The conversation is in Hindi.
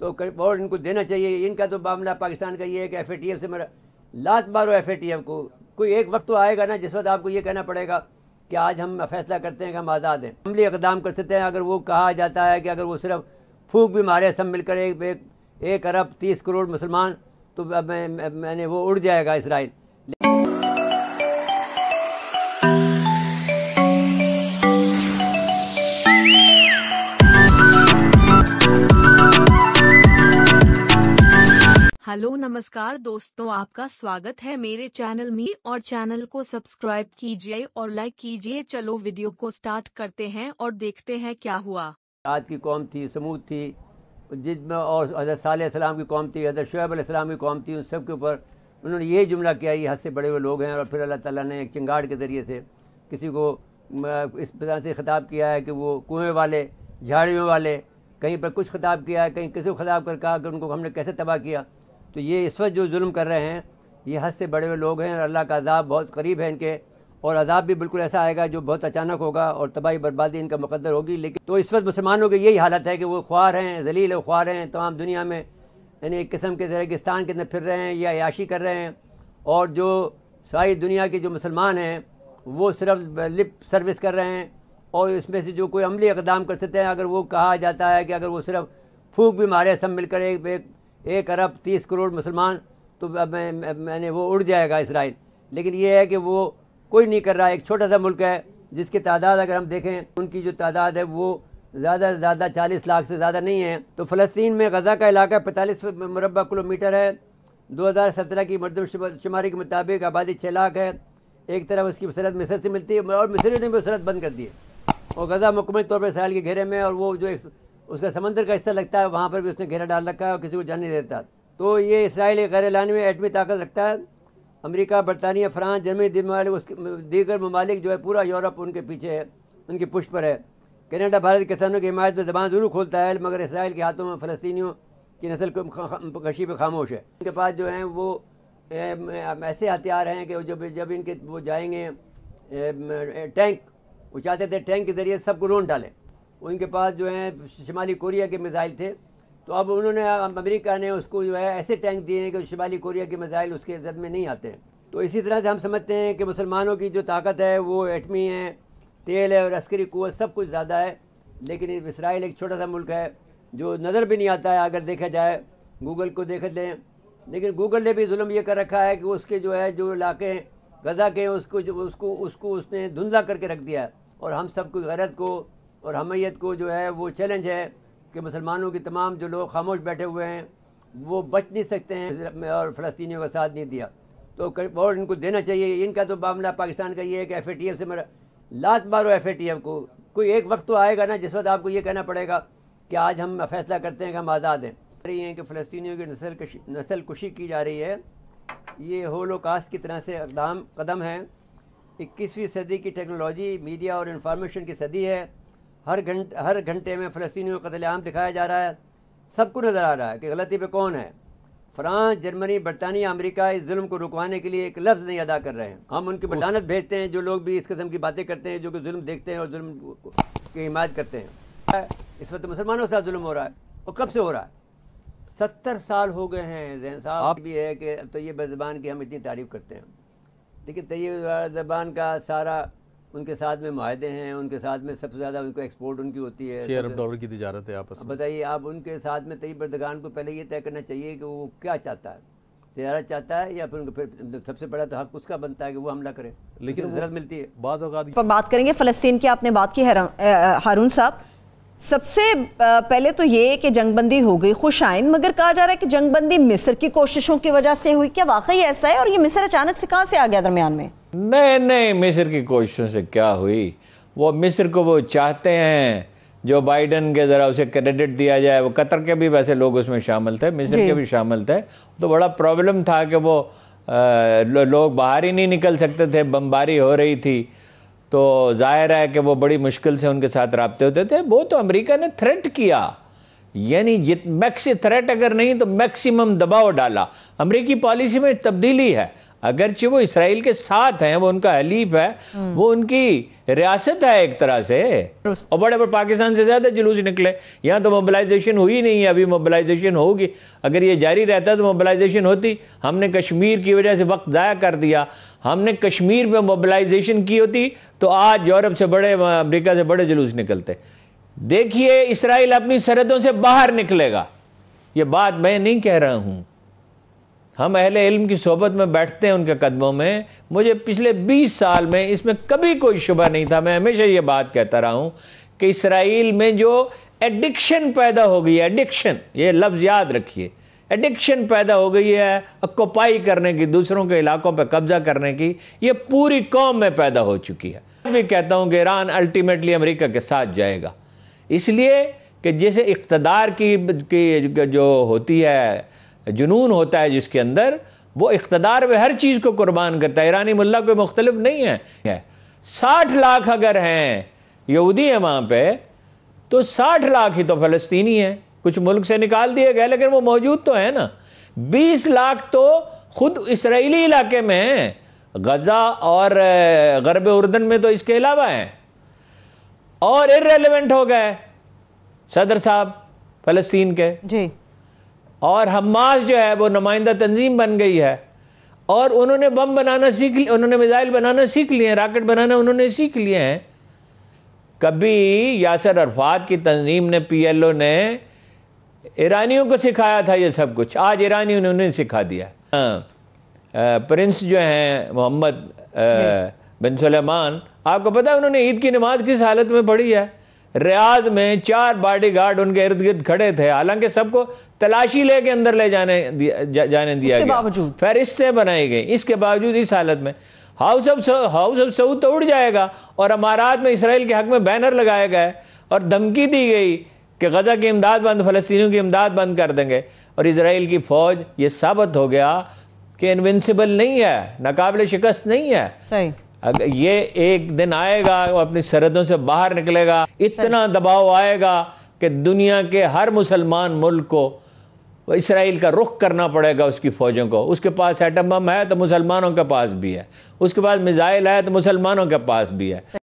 तो बोर्ड इनको देना चाहिए इनका तो मामला पाकिस्तान का ये है कि एफ से मेरा लात मारो एफ को कोई एक वक्त तो आएगा ना जिस वक्त आपको ये कहना पड़ेगा कि आज हम फैसला करते हैं कि हम आज़ाद हैं अमली इकदाम कर सकते हैं अगर वो कहा जाता है कि अगर वो सिर्फ फूक भी मारे सब मिलकर एक एक, एक अरब तीस करोड़ मुसलमान तो मैं, मैंने वो उड़ जाएगा इसराइल हेलो नमस्कार दोस्तों आपका स्वागत है मेरे चैनल में और चैनल को सब्सक्राइब कीजिए और लाइक कीजिए चलो वीडियो को स्टार्ट करते हैं और देखते हैं क्या हुआ आज की कौम थी समूद थी जिसमें और हजरत सालम की कौम थी हजरत शुएब की कौम थी उन सब के ऊपर उन्होंने ये जुमला किया ये हद से बड़े हुए लोग हैं और फिर अल्लाह ताला ने एक चिंगाड़ के ज़रिए से किसी को इस तरह से खिताब किया है कि वो कुएँ वाले झाड़ियों वाले कहीं पर कुछ खिताब किया है कहीं किसी को खिताब कर कहा कि उनको हमने कैसे तबाह किया तो ये इस वक्त जो जुल्म कर रहे हैं ये हद से बड़े हुए लोग हैं और अल्लाह का अजाब बहुत करीब है इनके और अजाब भी बिल्कुल ऐसा आएगा जो बहुत अचानक होगा और तबाही बर्बादी इनका मुकदर होगी लेकिन तो इस वक्त मुसलमानों की यही हालत है कि वो ख्वार हैं जलील ख्वार हैं तमाम दुनिया में यानी एक किस्म के रेगिस्तान के अंदर फिर रहे हैं या याशी कर रहे हैं और जो सारी दुनिया के जो मुसलमान हैं वो सिर्फ लिप सर्विस कर रहे हैं और इसमें से जो कोई अमली इकदाम कर सकते हैं अगर वो कहा जाता है कि अगर वो सिर्फ फूक भी मारे सब मिलकर एक, एक एक अरब तीस करोड़ मुसलमान तो अब मैं मैंने वो उड़ जाएगा इसराइल लेकिन ये है कि वो कोई नहीं कर रहा एक छोटा सा मुल्क है जिसकी तादाद अगर हम देखें उनकी जो तादाद है वो ज़्यादा से ज़्यादा चालीस लाख से ज़्यादा नहीं है तो फ़लस्तीन में गज़ा का इलाका पैंतालीस मुरबा किलोमीटर है 2017 की मरदम शुमारी के मुताबिक आबादी छः लाख है एक तरफ उसकी वसरत मिसर से मिलती है और मिसर ने भी वसरत बंद कर दी है और गज़ा मुकम्मल तौर पर इसराइल के घेरे में और वो जो उसका समंदर का हिस्सा लगता है वहाँ पर भी उसने घेरा डाल रखा है और किसी को जाने नहीं देता तो ये इसराइल गैर एलानी में एटमी ताकत रखता है अमेरिका बरतानिया फ्रांस जर्मनी दीगर उसके दीगर ममालिक जो है पूरा यूरोप उनके पीछे है उनकी पुष्ट पर है कनाडा भारत किसानों की हिमायत में जबान ज़रूर खोलता है मगर इसराइल के हाथों में फ़लस्तियों की नस्ल को कशी पर खामोश है उनके पास जो हैं वो ऐसे हथियार हैं कि जब जब इनके वो जाएंगे टैंक वो चाहते थे टैंक के ज़रिए सबको रोन डालें उनके पास जो है शिमाली कोरिया के मिज़ाइल थे तो अब उन्होंने अमेरिका ने उसको जो है ऐसे टैंक दिए हैं कि शिमाली कोरिया के मिज़ाइल उसके जद में नहीं आते तो इसी तरह से हम समझते हैं कि मुसलमानों की जो ताकत है वो एटमी है तेल है और अस्करी कुत सब कुछ ज़्यादा है लेकिन इसराइल एक छोटा सा मुल्क है जो नज़र भी नहीं आता है अगर देखा जाए गूगल को देख लें लेकिन गूगल ने भी म ये कर रखा है कि उसके जो है जो इलाके गज़ा के उसको जो उसको उसको उसने धुंधला करके रख दिया है और हम सबको गैरत को और हमैत को जो है वो चैलेंज है कि मुसलमानों के तमाम जो लोग खामोश बैठे हुए हैं वो बच नहीं सकते हैं और फ़लस्तियों का साथ नहीं दिया तो और इनको देना चाहिए इनका तो मामला पाकिस्तान का ये है कि एफ ए टी एफ से मेरा लात मारो एफ ए टी एफ को कोई एक वक्त तो आएगा ना जिस वक्त आपको ये कहना पड़ेगा कि आज हम फैसला करते हैं कि हम आज़ाद हैं रही हैं कि फ़लस्तियों की नसल कशी कुशी की जा रही है ये कास्ट की तरह से अकदाम कदम है इक्कीसवीं सदी की टेक्नोलॉजी मीडिया और इंफॉर्मेशन की सदी है हर घंट हर घंटे में फ़लस्तियों का कतलेआम दिखाया जा रहा है सबको नज़र आ रहा है कि गलती पे कौन है फ्रांस जर्मनी बरतानिया अमेरिका इस जुल्म को रुकवाने के लिए एक लफ्ज़ नहीं अदा कर रहे हैं हम उनकी बदानत भेजते हैं जो लोग भी इस किस्म की बातें करते हैं जो कि जुल्म देखते हैं और जुल्म की हिमायत करते हैं इस वक्त मुसलमानों से जुल्म हो रहा है और कब से हो रहा है सत्तर साल हो गए हैं जहन साहब आप भी है कि तो ये जबान की हम इतनी तारीफ़ करते हैं लेकिन तैयब जबान का सारा उनके साथ में माहदे हैं उनके साथ में सबसे ज़्यादा उनको एक्सपोर्ट उनकी होती है छः अरब डॉलर की तजारत है आपस बताइए आप उनके साथ में तयी बरदगान को पहले ये तय करना चाहिए कि वो क्या चाहता है तजारत चाहता है या फिर उनको फिर मतलब सबसे बड़ा तो हक उसका बनता है कि वो हमला करें लेकिन जरूरत मिलती है बाद पर बात करेंगे फ़लस्तीन की आपने बात की हारून साहब सबसे पहले तो ये कि जंगबंदी हो गई खुश आइन मगर कहा जा रहा है कि जंगबंदी मिस्र की कोशिशों की वजह से हुई क्या वाकई ऐसा है और ये मिस्र अचानक से कहाँ से आ गया दरमियान में नहीं नहीं मिस्र की कोशिशों से क्या हुई वो मिस्र को वो चाहते हैं जो बाइडन के ज़रा उसे क्रेडिट दिया जाए वो कतर के भी वैसे लोग उसमें शामिल थे मिस्र के भी शामिल थे तो बड़ा प्रॉब्लम था कि वो लोग लो बाहर ही नहीं निकल सकते थे बमबारी हो रही थी तो जाहिर है कि वो बड़ी मुश्किल से उनके साथ रबते होते थे वो तो अमेरिका ने थ्रेट किया यानी जित मैक्स थ्रेट अगर नहीं तो मैक्सिमम दबाव डाला अमरीकी पॉलिसी में तब्दीली है अगरचे वो इसराइल के साथ हैं वो उनका हलीफ है हम्म। वो उनकी रियासत है एक तरह से और बड़े बड़े पाकिस्तान से ज़्यादा जुलूस निकले यहाँ तो मोबलाइजेशन हुई नहीं है अभी मोबलाइजेशन होगी अगर ये जारी रहता तो मोबलाइजेशन होती हमने कश्मीर की वजह से वक्त ज़ाया कर दिया हमने कश्मीर में मोबलाइजेशन की होती तो आज यूरोप से बड़े अमरीका से बड़े जुलूस निकलते देखिए इसराइल अपनी सरहदों से बाहर निकलेगा यह बात मैं नहीं कह रहा हूं हम अहले इल्म की सोबत में बैठते हैं उनके कदमों में मुझे पिछले 20 साल में इसमें कभी कोई शुभ नहीं था मैं हमेशा यह बात कहता रहा हूं कि इसराइल में जो एडिक्शन पैदा हो गई है एडिक्शन ये लफ्ज़ याद रखिए एडिक्शन पैदा हो गई है अकोपाई करने की दूसरों के इलाकों पर कब्जा करने की यह पूरी कौम में पैदा हो चुकी है मैं भी कहता हूं कि ईरान अल्टीमेटली अमरीका के साथ जाएगा इसलिए कि जैसे इकतदार की, की जो होती है जुनून होता है जिसके अंदर वो इकतदार में हर चीज़ को कुर्बान करता है ईरानी मुल्ला कोई मुख्तलिफ नहीं है साठ लाख अगर हैं यहूदी हैं वहाँ पे तो साठ लाख ही तो फ़लस्तनी हैं कुछ मुल्क से निकाल दिए गए लेकिन वो मौजूद तो है ना बीस लाख तो खुद इसराइली इलाके में हैं गज़ा और गरब उर्दन में तो इसके अलावा हैं और इरेलीवेंट हो गए सदर साहब फलस्तीन के जी और हमास जो है वो नुमाइंदा तंजीम बन गई है और उन्होंने बम बनाना सीख लिया उन्होंने मिज़ाइल बनाना सीख लिए हैं राकेट बनाना उन्होंने सीख लिए हैं कभी यासर अरफात की तंजीम ने पीएलओ ने ईरानियों को सिखाया था ये सब कुछ आज ईरानियों ने उन्हें सिखा दिया हाँ, प्रिंस जो हैं मोहम्मद बिन सलेमान आपको पता है उन्होंने ईद की नमाज किस हालत में पढ़ी है रियाज में चार बॉडी गार्ड उनके इर्द गिर्द खड़े थे हालांकि सबको तलाशी लेके अंदर ले जाने दिया, जा, जाने दिया गया फहरिस्तें बनाई गई इसके बावजूद इस हालत में house of house of Saud तो उड़ जाएगा और अमारात में इसराइल के हक में बैनर लगाया गया और धमकी दी गई कि गज़ा की इमदाद बंद फ़लस्तियों की इमदाद बंद कर देंगे और इसराइल की फ़ौज ये साबित हो गया कि इनविंसिबल नहीं है नाकबले शिकस्त नहीं है अगर ये एक दिन आएगा वो अपनी सरहदों से बाहर निकलेगा इतना दबाव आएगा कि दुनिया के हर मुसलमान मुल्क को इसराइल का रुख करना पड़ेगा उसकी फ़ौजों को उसके पास एटम बम है तो मुसलमानों के पास भी है उसके पास मिज़ाइल है तो मुसलमानों के पास भी है